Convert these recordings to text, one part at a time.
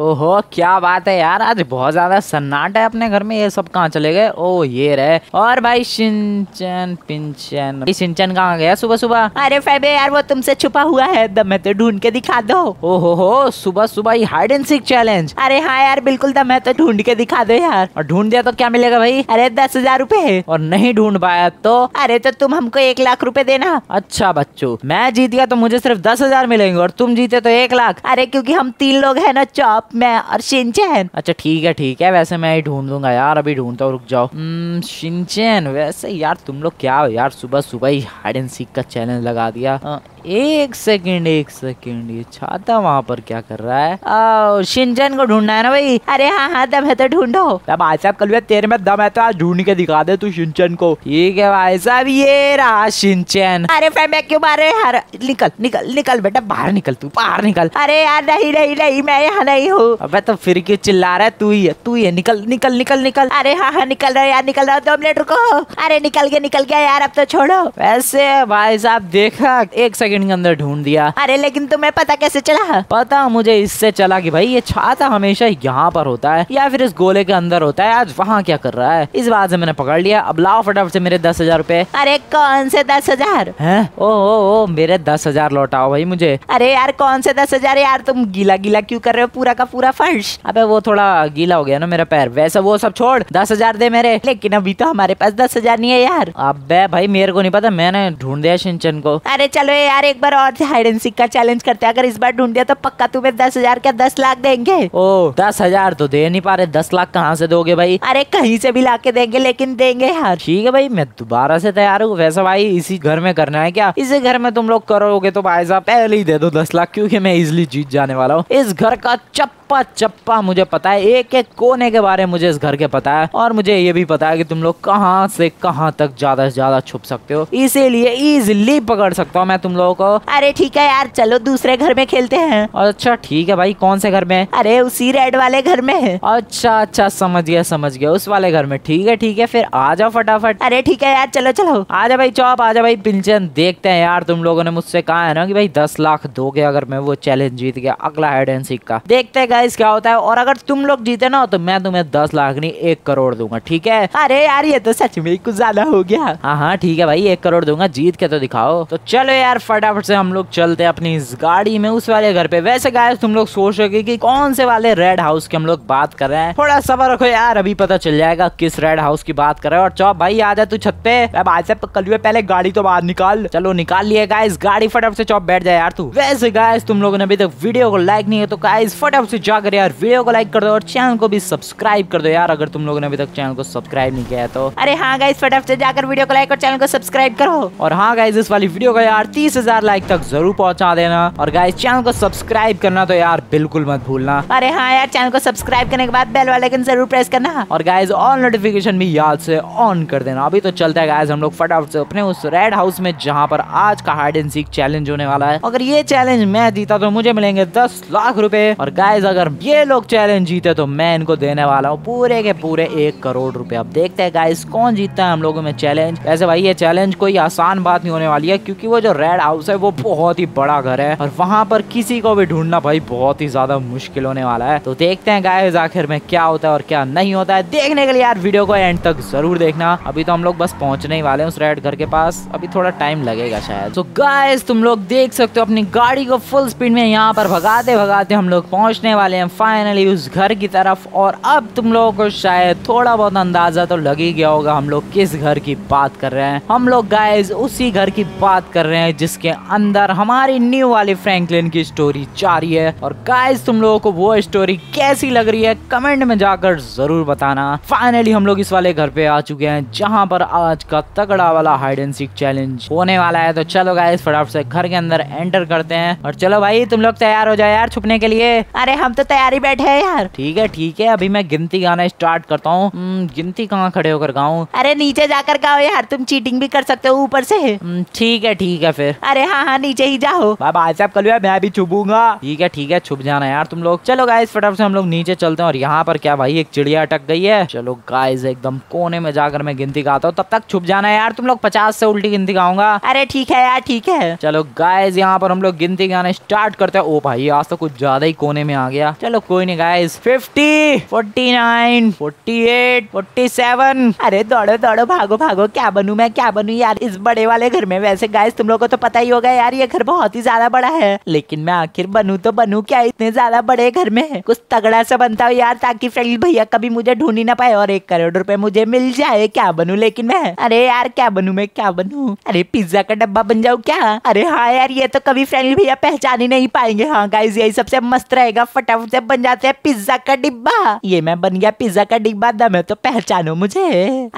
ओहो क्या बात है यार आज बहुत ज्यादा सन्नाट है अपने घर में ये सब कहाँ चले गए ओ ये रहे और भाई सिंचन पिंचन सिंचन कहाँ गया सुबह सुबह अरे फैबे यार वो तुमसे छुपा हुआ है है तो ढूंढ के दिखा दो ओहो हो सुबह सुबह ही हाइड एंड सीख चैलेंज अरे हाँ यार बिल्कुल है तो ढूंढ के दिखा दो यार और ढूंढ दिया तो क्या मिलेगा भाई अरे दस हजार रूपए और नहीं ढूंढ पाया तो अरे तो तुम हमको एक लाख रूपए देना अच्छा बच्चो मैं जीत गया तो मुझे सिर्फ दस हजार मिलेंगे और तुम जीते तो एक लाख अरे क्यूँकी हम तीन लोग है ना चौप मैं और शिनचैन अच्छा ठीक है ठीक है वैसे मैं ही ढूंढ दूंगा यार अभी ढूंढता हूँ रुक जाओ हम्म, शिनचैन वैसे यार तुम लोग क्या हो यार सुबह सुबह ही हाइड एंड सीख का चैलेंज लगा दिया हाँ। एक सेकेंड एक सेकेंड ये छाता वहाँ पर क्या कर रहा है आओ शिंजन को ढूंढना है ना भाई अरे हाँ हाँ दम है तो ढूंढो भाई साहब कल तेरे में दम है तो आज ढूंढ के दिखा दे तू शिंचन को ठीक है भाई साहब ये रहा शिंचन अरे फैम क्यों मारे हर निकल निकल निकल बेटा बाहर निकल तू बाहर निकल अरे यार नहीं नहीं नहीं मैं यहाँ नहीं हूँ अब तो फिर क्यों चिल्ला रहा है तू ही है तू ही है निकल निकल निकल निकल अरे हाँ हाँ निकल रहा यार निकल रहा हूँ दो मिनट रुको अरे निकल गया निकल गया यार अब तो छोड़ो वैसे भाई साहब देखा एक सेकेंड सेकंड के अंदर ढूंढ दिया अरे लेकिन तुम्हें पता कैसे चला पता मुझे इससे चला कि भाई ये छाता हमेशा यहाँ पर होता है या फिर इस गोले के अंदर होता है आज वहाँ क्या कर रहा है इस बात से मैंने पकड़ लिया अब लाओ फटाफट से मेरे दस हजार रूपए अरे कौन से दस हजार ओ, ओ, ओ मेरे दस हजार लौटाओ भाई मुझे अरे यार कौन से दस हजार यार तुम गीला गीला क्यों कर रहे हो पूरा का पूरा फर्श अब वो थोड़ा गीला हो गया ना मेरा पैर वैसे वो सब छोड़ दस हजार दे मेरे लेकिन अभी तो हमारे पास दस हजार नहीं है यार अब भाई मेरे को नहीं पता मैंने ढूंढ दिया सिंचन को अरे चलो यार यार एक बार और हाइड एंड सीख का चैलेंज करते हैं अगर इस बार ढूंढ दिया तो पक्का तुम्हें दस हजार क्या दस लाख देंगे ओ दस हजार तो दे नहीं पा रहे दस लाख कहाँ से दोगे भाई अरे कहीं से भी ला के देंगे लेकिन देंगे यार ठीक है भाई मैं दोबारा से तैयार हूँ वैसा भाई इसी घर में करना है क्या इसी घर में तुम लोग करोगे तो भाई साहब पहले ही दे दो दस लाख क्यूँकी मैं इजिली जीत जाने वाला हूँ इस घर का चप चप्पा चप्पा मुझे पता है एक एक कोने के बारे में मुझे इस घर के पता है और मुझे ये भी पता है कि तुम लोग कहाँ से कहाँ तक ज्यादा से ज्यादा छुप सकते हो इसीलिए इजिली पकड़ सकता हूँ मैं तुम लोगों को अरे ठीक है यार चलो दूसरे घर में खेलते हैं और अच्छा ठीक है भाई कौन से घर में अरे उसी रेड वाले घर में अच्छा अच्छा समझ गया समझ गया उस वाले घर में ठीक है ठीक है फिर आ जाओ फटाफट अरे ठीक है यार चलो चलो आ जा भाई चौप आ जा भाई पिंचन देखते हैं यार तुम लोगों ने मुझसे कहा है ना कि भाई दस लाख दोगे अगर मैं वो चैलेंज जीत गया अगला हेड एंड सीख का देखते हैं प्राइस क्या होता है और अगर तुम लोग जीते ना तो मैं तुम्हें दस लाख नहीं एक करोड़ दूंगा ठीक है अरे यार ये तो सच में कुछ ज्यादा हो गया हाँ हाँ ठीक है भाई एक करोड़ दूंगा जीत के तो दिखाओ तो चलो यार फटाफट से हम लोग चलते हैं अपनी इस गाड़ी में उस वाले घर पे वैसे गाय तुम लोग सोच रहे की कौन से वाले रेड हाउस की हम लोग बात कर रहे हैं थोड़ा सबर रखो यार अभी पता चल जाएगा किस रेड हाउस की बात कर रहे हो और चौप भाई आ जा तू छत पे बाहर से कल पहले गाड़ी तो बाहर निकाल चलो निकाल लिए गाइस गाड़ी फटाफट से चौप बैठ जाए यार तू वैसे गाय तुम लोगों ने अभी तक वीडियो को लाइक नहीं है तो गाइस फटाफट से जाकर यार वीडियो को लाइक कर दो और चैनल को भी सब्सक्राइब कर दो यार अगर तुम लोगों ने अभी तक चैनल को सब्सक्राइब नहीं किया तो अरे हाँ गाइस फटाफट से जाकर वीडियो को लाइक और चैनल को सब्सक्राइब करो और हाँ गाइस इस वाली वीडियो को यार तीस हजार लाइक तक जरूर पहुंचा देना और गाइस चैनल को सब्सक्राइब करना तो यार बिल्कुल मत भूलना अरे हाँ यार चैनल को सब्सक्राइब करने के बाद बेल वाले जरूर प्रेस करना और गाइज ऑल नोटिफिकेशन भी याद से ऑन कर देना अभी तो चलता है गाइज हम लोग फटाफट से अपने उस रेड हाउस में जहाँ पर आज का हार्ड एंड सीख चैलेंज होने वाला है अगर ये चैलेंज मैं जीता तो मुझे मिलेंगे दस लाख रूपए और गाइज अगर अगर ये लोग चैलेंज जीते तो मैं इनको देने वाला हूँ पूरे के पूरे एक करोड़ रुपए अब देखते हैं गाइस कौन जीतता है हम लोगों में चैलेंज वैसे भाई ये चैलेंज कोई आसान बात नहीं होने वाली है क्योंकि वो जो रेड हाउस है वो बहुत ही बड़ा घर है और वहाँ पर किसी को भी ढूंढना भाई बहुत ही ज्यादा मुश्किल होने वाला है तो देखते हैं गाइस आखिर में क्या होता है और क्या नहीं होता है देखने के लिए यार वीडियो को एंड तक जरूर देखना अभी तो हम लोग बस पहुंचने ही वाले हैं उस रेड घर के पास अभी थोड़ा टाइम लगेगा शायद तो गाइस तुम लोग देख सकते हो अपनी गाड़ी को फुल स्पीड में यहाँ पर भगाते भगाते हम लोग पहुंचने वाले वाले हैं फाइनली उस घर की तरफ और अब तुम लोगों को शायद थोड़ा बहुत अंदाजा तो लग ही गया होगा हम लोग किस घर की बात कर रहे हैं हम लोग गाइज उसी घर की बात कर रहे हैं जिसके अंदर हमारी न्यू वाली फ्रेंकलिन की स्टोरी जा रही है और गाइज तुम लोगों को वो स्टोरी कैसी लग रही है कमेंट में जाकर जरूर बताना फाइनली हम लोग इस वाले घर पे आ चुके हैं जहाँ पर आज का तगड़ा वाला हाइड एंड सीख चैलेंज होने वाला है तो चलो गाइज फटाफट से घर के अंदर एंटर करते हैं और चलो भाई तुम लोग तैयार हो जाए यार छुपने के लिए अरे हम तो तैयारी बैठे है यार ठीक है ठीक है अभी मैं गिनती गाना स्टार्ट करता हूँ हम्म, गिनती कहाँ खड़े होकर गाऊ अरे नीचे जाकर गाओ यार तुम चीटिंग भी कर सकते हो ऊपर से हम्म, ठीक है ठीक है फिर अरे हाँ हाँ नीचे ही जाओ बाबा साहब कल मैं भी छुपूंगा ठीक है ठीक है छुप जाना यार तुम लोग चलो गाय फटाफट से हम लोग नीचे चलते हैं और यहाँ पर क्या भाई एक चिड़िया अटक गई है चलो गाइस एकदम कोने में जाकर मैं गिनती गाता हूँ तब तक छुप जाना यार तुम लोग पचास से उल्टी गिनती गाऊंगा अरे ठीक है यार ठीक है चलो गाइस यहाँ पर हम लोग गिनती गाना स्टार्ट करते हैं ओ भाई आज तो कुछ ज्यादा ही कोने में आ गया गया चलो कोई नहीं गाइस 50 49 48 47 अरे दौड़ो दौड़ो भागो भागो क्या बनू मैं क्या बनू यार इस बड़े वाले घर में वैसे गाइस तुम लोग को तो पता ही होगा यार ये घर बहुत ही ज्यादा बड़ा है लेकिन मैं आखिर बनू तो बनू क्या इतने ज्यादा बड़े घर में कुछ तगड़ा सा बनता हो यार ताकि फ्रेंड भैया कभी मुझे ढूंढी ना पाए और एक करोड़ रुपए मुझे मिल जाए क्या बनू लेकिन मैं अरे यार क्या बनू मैं क्या बनू अरे पिज्जा का डब्बा बन जाऊ क्या अरे हाँ यार ये तो कभी फ्रेंड भैया पहचान ही नहीं पाएंगे हाँ गाइज यही सबसे मस्त रहेगा फट फटाफट से बन जाते हैं पिज्जा का डिब्बा ये मैं बन गया पिज्जा का डिब्बा दम है तो पहचानो मुझे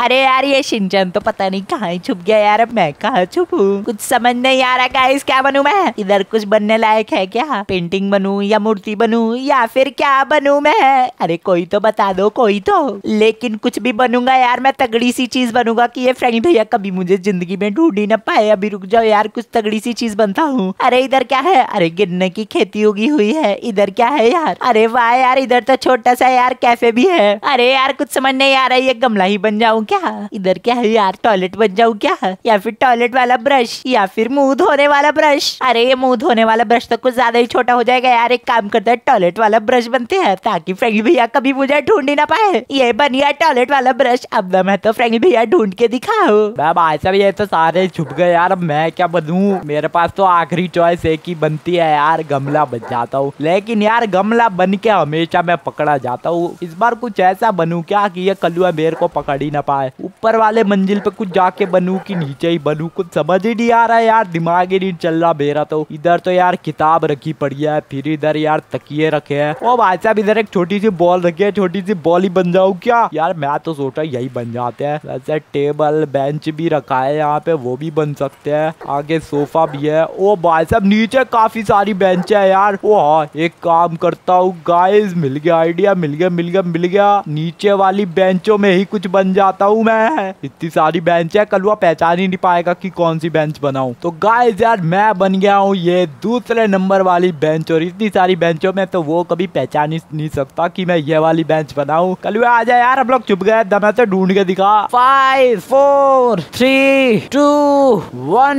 अरे यार ये शिंचन तो पता नहीं कहाँ छुप गया यार मैं कहाँ छुपू कुछ समझ नहीं आ रहा गाइस क्या बनू मैं इधर कुछ बनने लायक है क्या पेंटिंग बनू या मूर्ति बनू या फिर क्या बनू मैं अरे कोई तो बता दो कोई तो लेकिन कुछ भी बनूंगा यार मैं तगड़ी सी चीज बनूंगा कि ये फ्रेंड भैया कभी मुझे जिंदगी में ढूंढ ही ना पाए अभी रुक जाओ यार कुछ तगड़ी सी चीज बनता हूँ अरे इधर क्या है अरे गिरने की खेती उगी हुई है इधर क्या है यार अरे वाह यार इधर तो छोटा सा यार कैफे भी है अरे यार कुछ समझ नहीं आ रहा है ये गमला ही बन जाऊँ क्या इधर क्या है यार टॉयलेट बन जाऊँ क्या या फिर टॉयलेट वाला ब्रश या फिर मुंह धोने वाला ब्रश अरे ये मुंह धोने वाला ब्रश तो कुछ ज्यादा ही छोटा हो जाएगा यार एक काम करता है टॉयलेट वाला ब्रश बनते हैं ताकि फ्रेंकी भैया कभी मुझे ढूंढ ही ना पाए ये बन टॉयलेट वाला ब्रश अब ना तो मैं तो फ्रेंकी भैया ढूंढ के हूँ भाई ऐसा ये तो सारे छुप गए यार मैं क्या बनू मेरे पास तो आखिरी चॉइस एक ही बनती है यार गमला बन जाता हूँ लेकिन यार गम अमला बन के हमेशा मैं पकड़ा जाता हूँ इस बार कुछ ऐसा बनू क्या कि ये कलुआ बेर को पकड़ ही ना पाए ऊपर वाले मंजिल पे कुछ जाके बनू कि नीचे ही बनू कुछ समझ ही नहीं आ रहा है यार दिमाग ही नहीं चल रहा बेरा तो इधर तो यार किताब रखी पड़ी है फिर इधर यार तकिए रखे है और भाई साहब इधर एक छोटी सी बॉल रखी है छोटी सी बॉल ही बन जाऊ क्या यार मैं तो सोचा यही बन जाते हैं वैसे टेबल बेंच भी रखा है यहाँ पे वो भी बन सकते है आगे सोफा भी है ओ भाई साहब नीचे काफी सारी बेंच है यार ओ हाँ एक काम करते करता हूँ गाइस मिल गया आइडिया मिल गया मिल गया मिल गया नीचे वाली बेंचों में ही कुछ बन जाता हूँ मैं इतनी सारी बेंच है कलुआ पहचान ही नहीं पाएगा कि कौन सी बेंच बनाऊ तो गाइस यार मैं बन गया हूँ ये दूसरे नंबर वाली बेंच और इतनी सारी बेंचों में तो वो कभी पहचान ही नहीं सकता की मैं ये वाली बेंच बनाऊ कलुआ आ जाए यार हम लोग चुप गए दमे से ढूंढ के दिखा five four three two one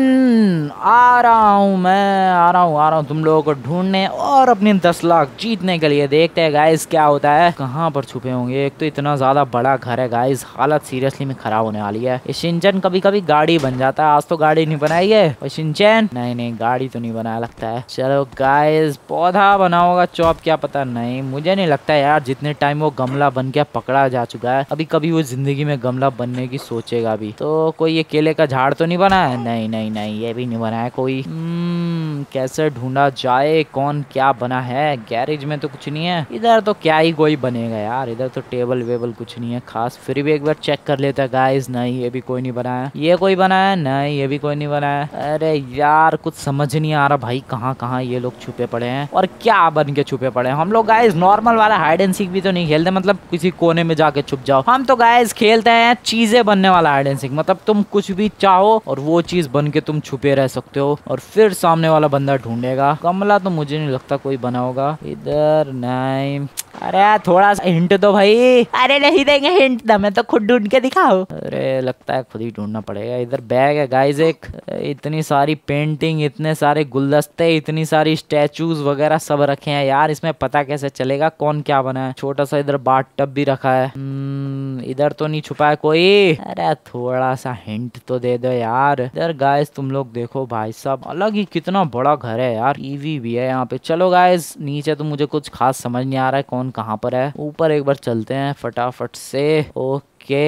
आ रहा हूँ मैं आ रहा हूँ आ रहा हूँ तुम लोगों को ढूंढने और अपने दस लाख जी जीतने के लिए देखते हैं गाइस क्या होता है कहाँ पर छुपे होंगे एक तो इतना ज्यादा बड़ा घर है गाइस हालत सीरियसली में खराब होने वाली है ये सिंचन कभी कभी गाड़ी बन जाता है आज तो गाड़ी नहीं बनाई है सिंचन नहीं नहीं गाड़ी तो नहीं बनाया लगता है चलो गाइस पौधा बना होगा चौप क्या पता नहीं मुझे नहीं लगता यार जितने टाइम वो गमला बन के पकड़ा जा चुका है अभी कभी वो जिंदगी में गमला बनने की सोचेगा भी तो कोई ये केले का झाड़ तो नहीं बना है नहीं नहीं नहीं ये भी नहीं बना है कोई हम्म, कैसे ढूंढा जाए कौन क्या बना है गैरेज में तो कुछ नहीं है इधर तो क्या ही कोई बनेगा यार इधर तो टेबल वेबल कुछ नहीं है खास फिर भी एक बार चेक कर लेता गाइज नहीं ये भी कोई नहीं बनाया ये कोई बनाया नहीं ये भी कोई नहीं बनाया अरे यार कुछ समझ नहीं आ रहा भाई कहाँ कहाँ ये लोग छुपे पड़े हैं और क्या बन के छुपे पड़े हैं हम लोग गाइज नॉर्मल वाला हाइड एंड सीख भी तो नहीं खेलते मतलब किसी कोने में जाके छुप जाओ हम तो गाइज खेलते हैं चीजें बनने वाला हाइड एंड सीख मतलब तुम कुछ भी चाहो और वो चीज बन के तुम छुपे रह सकते हो और फिर सामने वाला बन बंदा ढूंढेगा कमला तो मुझे नहीं लगता कोई बना होगा इधर नाइम अरे थोड़ा सा हिंट दो भाई अरे नहीं देंगे हिंट मैं तो खुद ढूंढ के दिखाओ अरे लगता है खुद ही ढूंढना पड़ेगा इधर बैग है गाइस एक इतनी सारी पेंटिंग इतने सारे गुलदस्ते इतनी सारी स्टेचूज वगैरह सब रखे हैं यार इसमें पता कैसे चलेगा कौन क्या बना है छोटा सा इधर बाट टब भी रखा है हम्म, इधर तो नहीं छुपा है कोई अरे थोड़ा सा हिंट तो दे दो यार इधर गाइस तुम लोग देखो भाई साहब अलग ही कितना बड़ा घर है यार टीवी e भी है यहाँ पे चलो गाइस नीचे तो मुझे कुछ खास समझ नहीं आ रहा है कौन कहाँ पर है ऊपर एक बार चलते हैं फटाफट से ओके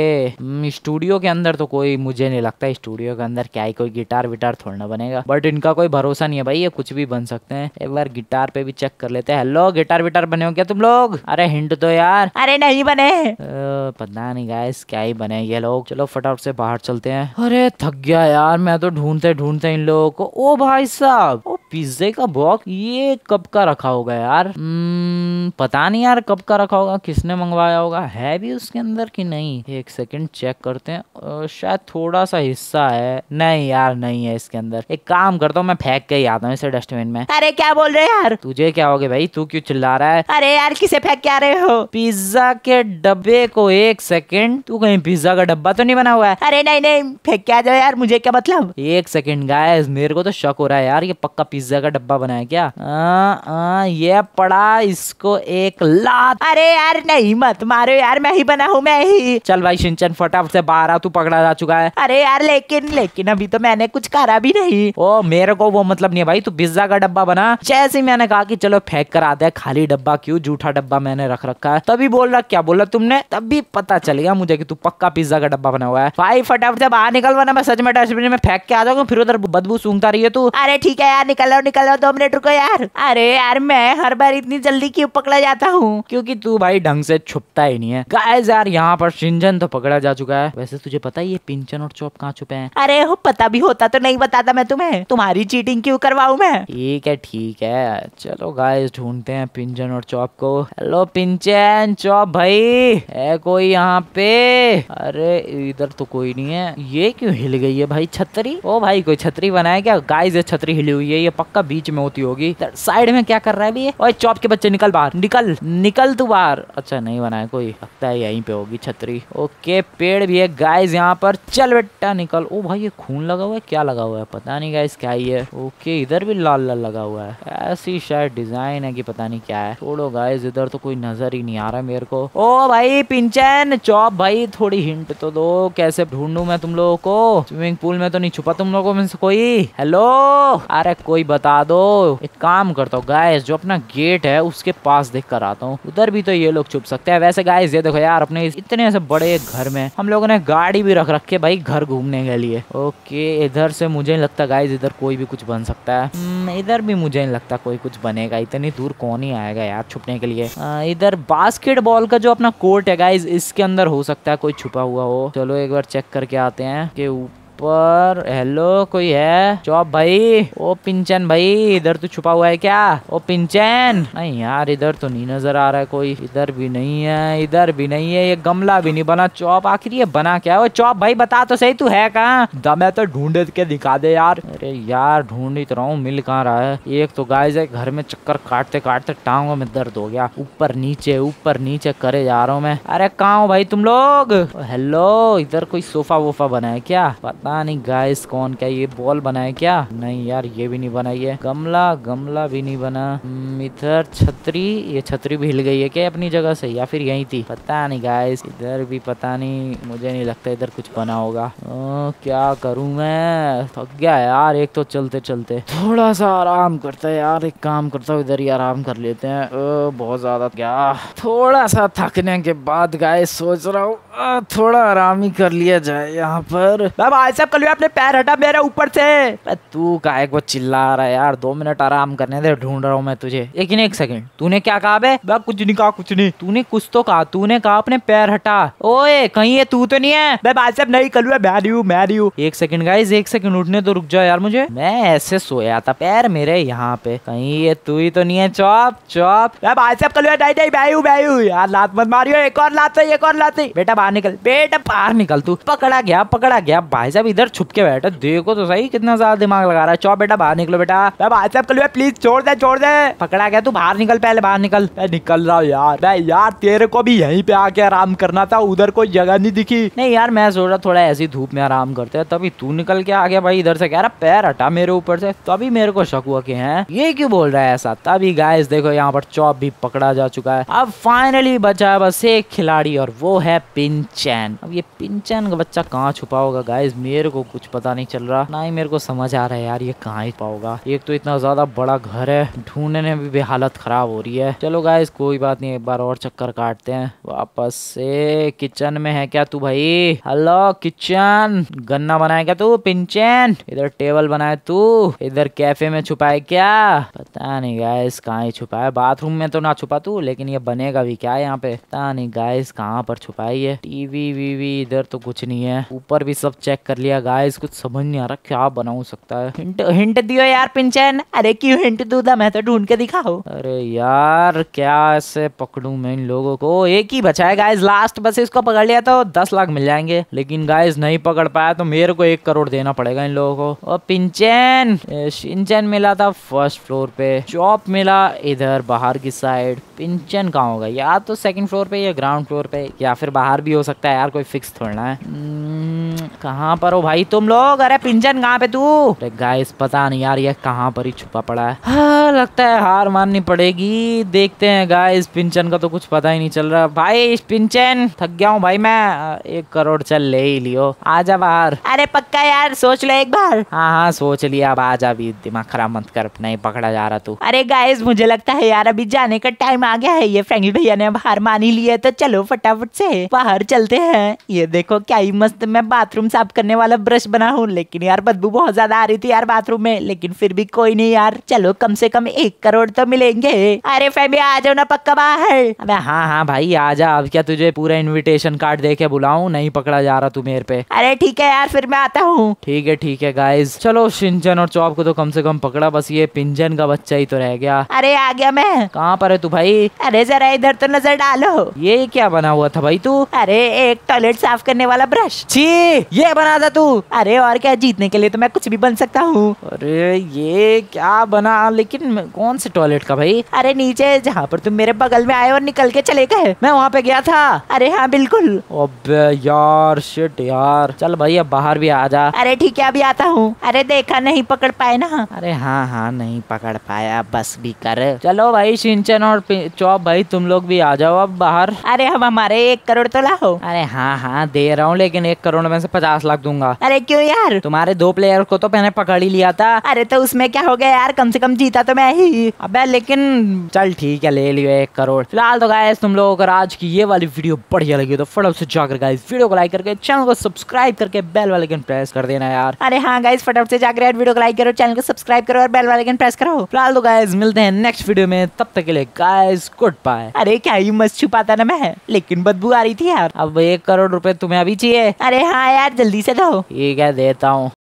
स्टूडियो हम्म, के अंदर तो कोई मुझे नहीं लगता स्टूडियो के अंदर क्या ही कोई गिटार विटार थोड़ा बनेगा बट इनका कोई भरोसा नहीं है भाई ये कुछ भी बन सकते हैं एक बार गिटार पे भी चेक कर लेते हैं हेलो गिटार विटार बने हो क्या तुम लोग अरे हिंट दो यार अरे नहीं बने पता नहीं गाइस क्या ही बने ये लोग चलो फटाफट से बाहर चलते हैं अरे थक गया यार मैं तो ढूंढते ढूंढते इन लोगों को ओ भाई साहब पिज्जे का बॉक्स ये कब का रखा होगा यार हम्म, पता नहीं यार कब का रखा होगा किसने मंगवाया होगा है भी उसके अंदर कि नहीं एक सेकंड चेक करते हैं शायद थोड़ा सा हिस्सा है नहीं यार नहीं है इसके अंदर एक काम करता हूँ मैं फेंक के ही आता हूँ इसे डस्टबिन में अरे क्या बोल रहे यार तुझे क्या हो गया भाई तू क्यों चिल्ला रहा है अरे यार किसे फेंक के आ रहे हो पिज्जा के डब्बे को एक सेकेंड तू कहीं पिज्जा का डब्बा तो नहीं बना हुआ है अरे नहीं नहीं फेंक के आ जाओ यार मुझे क्या मतलब एक सेकंड गाय मेरे को तो शक हो रहा है यार ये पक्का पिज्जा पिज्जा का डब्बा बनाया क्या आ, हाँ, आ, हाँ, ये पड़ा इसको एक लात अरे यार नहीं मत मारो यार मैं ही बना हूँ मैं ही चल भाई सिंचन फटाफट से बाहर आ तू पकड़ा जा चुका है अरे यार लेकिन लेकिन अभी तो मैंने कुछ करा भी नहीं ओ मेरे को वो मतलब नहीं है भाई तू पिज्जा का डब्बा बना जैसे मैंने कहा कि चलो फेंक कर आते हैं खाली डब्बा क्यों जूठा डब्बा मैंने रख रखा है तभी बोल रहा क्या बोला तुमने तभी पता चल गया मुझे कि तू पक्का पिज्जा का डब्बा बना हुआ है भाई फटाफट से बाहर निकल वरना मैं सच में डस्टबिन में फेंक के आ जाऊंगा फिर उधर बदबू सूंघता रही है तू अरे ठीक है यार निकल निकालो निकालो निकल दो मिनट रुको यार अरे यार मैं हर बार इतनी जल्दी क्यों पकड़ा जाता हूँ क्योंकि तू भाई ढंग से छुपता ही नहीं है गाइस यार यहाँ पर सिंजन तो पकड़ा जा चुका है वैसे तुझे पता है ये पिंचन और चौप कहाँ छुपे हैं अरे हो पता भी होता तो नहीं बताता मैं तुम्हें तुम्हारी चीटिंग क्यों करवाऊ मैं ठीक है ठीक है चलो गाइस ढूंढते हैं पिंजन और चौप को हेलो पिंचन चौप भाई है कोई यहाँ पे अरे इधर तो कोई नहीं है ये क्यों हिल गई है भाई छतरी ओ भाई कोई छतरी बनाया क्या गाइस ये छतरी हिली हुई है ये पक्का बीच में होती होगी साइड तो में क्या कर रहा है भी ओए चौप के बच्चे निकल बाहर निकल निकल तू बाहर अच्छा नहीं बनाया कोई लगता है यहीं पे होगी छतरी ओके पेड़ भी है गाइस यहाँ पर चल बेटा निकल ओ भाई ये खून लगा हुआ है क्या लगा हुआ है पता नहीं गाइस क्या ही है ओके इधर भी लाल लाल लगा हुआ है ऐसी शायद डिजाइन है की पता नहीं क्या है छोड़ो गाइस इधर तो कोई नजर ही नहीं आ रहा मेरे को ओ भाई पिंचन चौप भाई थोड़ी हिंट तो दो कैसे ढूंढू मैं तुम लोगों को स्विमिंग पूल में तो नहीं छुपा तुम लोगों में से कोई हेलो अरे कोई भाई बता दो एक काम करता हूँ गाय जो अपना गेट है उसके पास देख कर आता हूँ उधर भी तो ये लोग छुप सकते हैं वैसे गायस ये देखो यार अपने इतने से बड़े घर में हम लोगों ने गाड़ी भी रख रखी के भाई घर घूमने के लिए ओके इधर से मुझे नहीं लगता गाइस इधर कोई भी कुछ बन सकता है हम्म, इधर भी मुझे नहीं लगता कोई कुछ बनेगा इतनी दूर कौन ही आएगा यार छुपने के लिए इधर बास्केटबॉल का जो अपना कोर्ट है गाइज इसके अंदर हो सकता है कोई छुपा हुआ हो चलो एक बार चेक करके आते हैं कि पर हेलो कोई है चौप भाई ओ पिंचन भाई इधर तो छुपा हुआ है क्या ओ पिंचन नहीं यार इधर तो नहीं नजर आ रहा है कोई इधर भी नहीं है इधर भी नहीं है ये गमला भी नहीं बना चौप आखिर ये बना क्या वो चौप भाई बता तो सही तू है कहाँ दमे तो ढूंढ के दिखा दे यार अरे यार ढूंढ ही तो रहा हूँ मिल कहाँ रहा है एक तो गाय से घर में चक्कर काटते काटते टांगों में दर्द हो गया ऊपर नीचे ऊपर नीचे करे जा रहा हूँ मैं अरे कहा भाई तुम लोग हेलो इधर कोई सोफा वोफा बना है क्या पता नहीं गाइस कौन क्या ये बॉल बनाए क्या नहीं यार ये भी नहीं बनाई है गमला गमला भी नहीं बना हम्म, इधर छतरी ये छतरी भी हिल गई है क्या अपनी जगह से या फिर यही थी पता नहीं गाइस इधर भी पता नहीं मुझे नहीं लगता इधर कुछ बना होगा ओ, क्या करू मैं थक गया यार एक तो चलते चलते थोड़ा सा आराम करते है यार एक काम करता हूँ इधर ही आराम कर लेते हैं बहुत ज्यादा क्या थोड़ा सा थकने के बाद गाय सोच रहा हूँ थोड़ा आराम ही कर लिया जाए यहाँ पर भाई साहब कल आपने पैर हटा मेरे ऊपर से तू काहे को चिल्ला रहा है यार दो मिनट आराम करने दे ढूंढ रहा हूँ मैं तुझे लेकिन एक सेकंड तूने क्या कहा बे मैं कुछ नहीं कहा कुछ नहीं तूने कुछ तो कहा तूने कहा अपने पैर हटा ओए कहीं ये तू तो नहीं है मैं भाई साहब नहीं कलू मैं रही हूँ मैं रही हूँ एक सेकंड गाइज एक सेकंड उठने तो रुक जाओ यार मुझे मैं ऐसे सोया था पैर मेरे यहाँ पे कहीं ये तू ही तो नहीं है चौप चौप भाई साहब कलू भाई यार लात मत मारियो एक और लात एक और लात बेटा बाहर निकल बेटा बाहर निकल तू पकड़ा गया पकड़ा गया भाई साहब इधर छुप के बैठा देखो तो सही कितना ज्यादा दिमाग लगा रहा है चौ बेटा बाहर निकलो बेटा भाई साहब कल प्लीज छोड़ दे छोड़ दे पकड़ा गया तू बाहर निकल पहले बाहर निकल निकल रहा हूँ यार मैं यार तेरे को भी यहीं पे आके आराम करना था उधर कोई जगह नहीं दिखी नहीं यार मैं सोच रहा थोड़ा ऐसी धूप में आराम करते हैं तभी तू निकल के आ गया भाई इधर से कह रहा पैर हटा मेरे ऊपर से तभी मेरे को शक हुआ कि हैं ये क्यों बोल रहा है ऐसा तभी गाइस देखो यहाँ पर चौप भी पकड़ा जा चुका है अब फाइनली बचा है बस एक खिलाड़ी और वो है पिन पिनचैन अब ये पिनचैन का बच्चा कहाँ छुपा होगा गाइज मेरे को कुछ पता नहीं चल रहा ना ही मेरे को समझ आ रहा है यार ये कहाँ छुपा होगा एक तो इतना ज्यादा बड़ा घर है ढूंढने में भी हालत खराब हो रही है चलो गाइज कोई बात नहीं एक बार और चक्कर काटते हैं वापस से किचन में है क्या तू भाई हेलो किचन गन्ना क्या तू पिनचैन इधर टेबल बनाए तू इधर कैफे में छुपाए क्या पता नहीं गाइस कहाँ छुपा है बाथरूम में तो ना छुपा तू लेकिन ये बनेगा भी क्या यहाँ पे पता नहीं गाइस कहाँ पर छुपाई है टीवी वीवी इधर तो कुछ नहीं है ऊपर भी सब चेक कर लिया गाइस कुछ समझ नहीं आ रहा क्या बना सकता है हिंट हिंट दियो यार पिंचन अरे क्यों हिंट दू था मैं तो ढूंढ के दिखाओ अरे यार क्या ऐसे पकड़ू मैं इन लोगों को एक ही बचा है गाइस लास्ट बस इसको पकड़ लिया तो दस लाख मिल जाएंगे लेकिन गाइस नहीं पकड़ पाया तो मेरे को एक करोड़ देना पड़ेगा इन लोगों को और पिंचन सिंचन मिला था फर्स्ट फ्लोर पे चौप मिला इधर बाहर की साइड पिंचन कहाँ होगा या तो सेकंड फ्लोर पे या ग्राउंड फ्लोर पे या फिर बाहर भी भी हो सकता है यार कोई फिक्स थोड़ना है हम्म, कहाँ पर हो भाई तुम लोग अरे पिंजन कहाँ पे तू अरे गाइस पता नहीं यार ये कहाँ पर ही छुपा पड़ा है हाँ, लगता है हार माननी पड़ेगी देखते हैं गाइस पिंचन का तो कुछ पता ही नहीं चल रहा भाई पिंचन थक गया हूँ भाई मैं एक करोड़ चल ले ही लियो आजा बाहर अरे पक्का यार सोच लो एक बार हाँ हाँ सोच लिया अब आजा अभी दिमाग खराब मत कर नहीं पकड़ा जा रहा तू अरे गाइस मुझे लगता है यार अभी जाने का टाइम आ गया है ये फ्रेंकल भैया ने अब हार मान ही लिया है तो चलो फटाफट से बाहर चलते हैं ये देखो क्या ही मस्त मैं बाथरूम साफ करने वाला ब्रश बना हूँ लेकिन यार बदबू बहुत ज्यादा आ रही थी यार बाथरूम में लेकिन फिर भी कोई नहीं यार चलो कम से कम हम एक करोड़ तो मिलेंगे अरे फैमी आ जाओ ना पक्का बाहर अबे हाँ हाँ भाई आ जा अब क्या तुझे पूरा इनविटेशन कार्ड दे के बुलाऊ नहीं पकड़ा जा रहा तू मेरे पे अरे ठीक है यार फिर मैं आता हूँ ठीक है ठीक है गाइज चलो सिंचन और चौप को तो कम से कम पकड़ा बस ये पिंजन का बच्चा ही तो रह गया अरे आ गया मैं कहाँ पर है तू भाई अरे जरा इधर तो नजर डालो ये क्या बना हुआ था भाई तू अरे एक टॉयलेट साफ करने वाला ब्रश छी ये बना था तू अरे और क्या जीतने के लिए तो मैं कुछ भी बन सकता हूँ अरे ये क्या बना लेकिन में कौन से टॉयलेट का भाई अरे नीचे जहाँ पर तुम मेरे बगल में आए और निकल के चले गए मैं वहाँ पे गया था अरे हाँ बिल्कुल अबे यार शिट यार चल भाई अब बाहर भी आ जा अरे ठीक है अभी आता हूँ अरे देखा नहीं पकड़ पाए ना अरे हाँ हाँ नहीं पकड़ पाया बस भी कर चलो भाई सिंचन और चौप भाई तुम लोग भी आ जाओ अब बाहर अरे हम हमारे एक करोड़ तो लाओ अरे हाँ हाँ दे रहा हूँ लेकिन एक करोड़ में से पचास लाख दूंगा अरे क्यों यार तुम्हारे दो प्लेयर को तो मैंने पकड़ ही लिया था अरे तो उसमें क्या हो गया यार कम से कम जीता तो मैं मैं ही अबे लेकिन चल ठीक है ले लियो एक करोड़ फिलहाल तो गाइस तुम लोगों को आज की ये वाली वीडियो बढ़िया लगी तो फटाफट से जाकर गाइस वीडियो को लाइक करके चैनल को सब्सक्राइब करके बेल वाले प्रेस कर देना यार अरे हाँ गाइस फटाफट से जाकर यार वीडियो को लाइक करो चैनल को सब्सक्राइब करो और बेल वाले प्रेस करो फिलहाल तो गाइस मिलते हैं नेक्स्ट वीडियो में तब तक के लिए गाइस गुड बाय अरे क्या ही मस्त छुपाता ना मैं लेकिन बदबू आ रही थी यार अब एक करोड़ रुपए तुम्हें अभी चाहिए अरे हाँ यार जल्दी से दो ठीक है देता हूँ